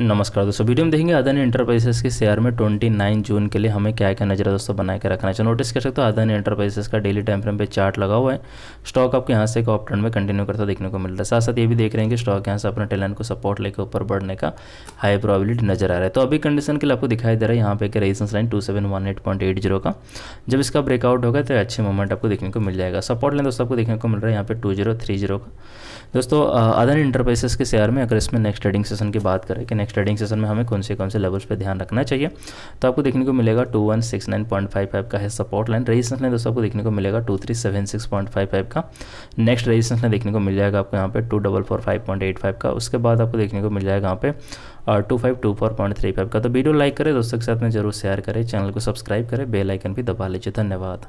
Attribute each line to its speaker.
Speaker 1: नमस्कार दोस्तों वीडियो में देखेंगे अदानी इंटरप्राइजेस के शेयर में 29 जून के लिए हमें क्या क्या नजर दोस्तों बनाए के रखना चाहिए नोटिस कर सकते हो अदानी इंटरप्राइजेस का डेली टाइम फ्रेम पे चार्ट लगा हुआ है स्टॉक आपको यहाँ से एक ऑप्टन में कंटिन्यू करता देखने को मिल रहा है साथ साथ ये भी देख रहे हैं कि स्टॉक यहाँ से अपने टेलेंट को सपोर्ट लेकर ऊपर बढ़ने का हाई प्रॉबिलिटी नजर आ रहा है तो अभी कंडीशन के लिए आपको दिखाई दे रहा है यहाँ पे एक रेजिस्टेंस लाइन टू का जब इसका ब्रेकआउट होगा तो अच्छे मोमेंट आपको देखने को मिल जाएगा सपोर्ट लें दोस्तों आपको देखने को मिल रहा है यहाँ पे टू का दोस्तों अदानी इंटरप्राइजेस के शेयर में अगर इसमें नेक्स्ट ट्रेडिंग सेशन की बात करें कि नेक्स्ट ट्रेडिंग सेशन में हमें कौन से कौन से लेवल्स पर ध्यान रखना चाहिए तो आपको देखने को मिलेगा two one six nine point five five का है सपोर्ट लाइन रेजिस्टेंस लाइन दोस्तों आपको देखने को मिलेगा two three seven six point five five का नेक्स्ट रेजिस्टेंस लाइन देखने को मिल जाएगा आपको यहाँ पे two double four five point eight five का उसके बाद आपको देखने को मिल जाएगा यहाँ पे और two five two four point three five का तो वीडियो लाइक करें दोस्तों के साथ में जरूर शेयर करें चैनल को सब्सक्राइब करें बेल आइकन भी दबा लीजिए धन्यवाद